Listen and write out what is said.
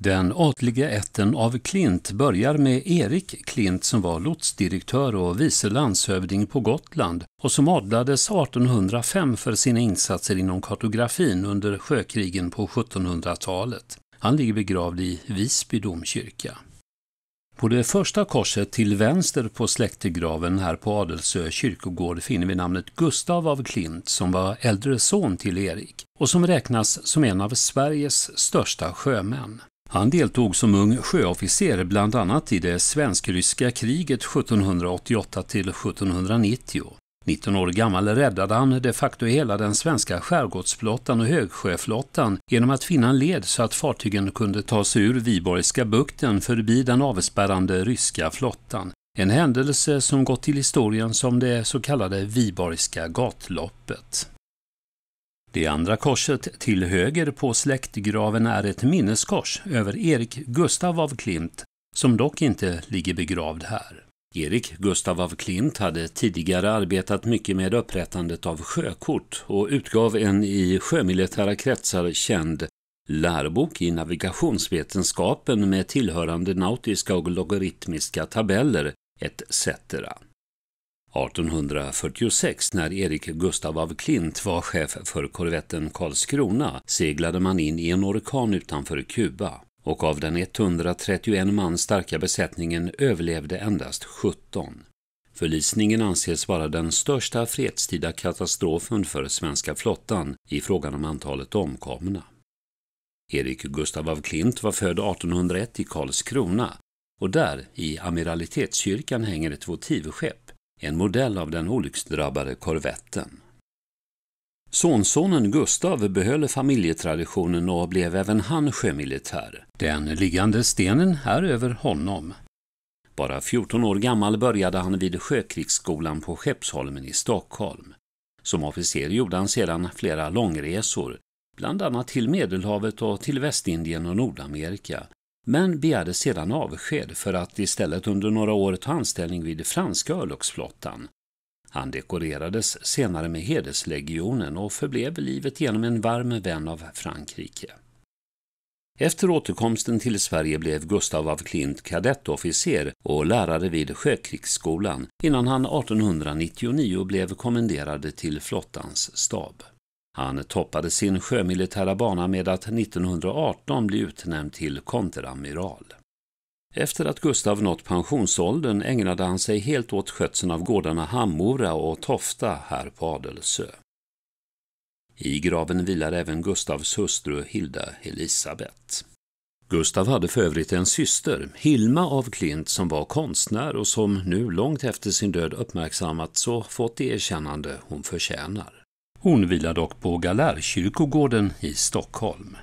Den artliga ätten av Klint börjar med Erik Klint som var lotsdirektör och vice landshövding på Gotland och som adlades 1805 för sina insatser inom kartografin under sjökrigen på 1700-talet. Han ligger begravd i Visby domkyrka. På det första korset till vänster på släktegraven här på Adelsö kyrkogård finner vi namnet Gustav av Klint som var äldre son till Erik och som räknas som en av Sveriges största sjömän. Han deltog som ung sjöofficer bland annat i det svensk-ryska kriget 1788 till 1790. 19 år gammal räddade han de facto hela den svenska skärgårdsflottan och högsjöflottan genom att finna en led så att fartygen kunde ta sig ur Viborgska bukten förbi den avspärrande ryska flottan. En händelse som gått till historien som det så kallade Viborgska gatloppet. Det andra korset till höger på släktgraven är ett minneskors över Erik Gustav av Klint, som dock inte ligger begravd här. Erik Gustav av Klint hade tidigare arbetat mycket med upprättandet av sjökort och utgav en i sjömilitära kretsar känd lärobok i navigationsvetenskapen med tillhörande nautiska och logaritmiska tabeller etc. 1846 när Erik Gustav av Klint var chef för korvetten Karlskrona seglade man in i en orkan utanför Kuba och av den 131 man starka besättningen överlevde endast 17. Förlisningen anses vara den största fredstida katastrofen för svenska flottan i frågan om antalet omkomna. Erik Gustav av Klint var född 1801 i Karlskrona och där, i Amiralitetskyrkan, hänger ett votivskepp en modell av den olycksdrabbade korvetten. Sonsonen Gustav behöll familjetraditionen och blev även han sjömilitär. Den liggande stenen är över honom. Bara 14 år gammal började han vid Sjökrigsskolan på Skeppsholmen i Stockholm. Som officer gjorde han sedan flera långresor, bland annat till Medelhavet och till Västindien och Nordamerika, men begärde sedan avsked för att istället under några år ta anställning vid franska örlogsflottan. Han dekorerades senare med hederslegionen och förblev livet genom en varm vän av Frankrike. Efter återkomsten till Sverige blev Gustav af Klint kadettofficer och lärare vid Sjökrigsskolan innan han 1899 blev kommenderad till flottans stab. Han toppade sin sjömilitära bana med att 1918 bli utnämnd till konteramiral. Efter att Gustav nått pensionsåldern ägnade han sig helt åt skötseln av gårdarna Hammora och Tofta här på Adelsö. I graven vilar även Gustavs hustru Hilda Elisabet. Gustav hade för övrigt en syster, Hilma av Klint, som var konstnär och som nu långt efter sin död uppmärksammats och fått det erkännande hon förtjänar. Hon vilar dock på Galärkyrkogården i Stockholm.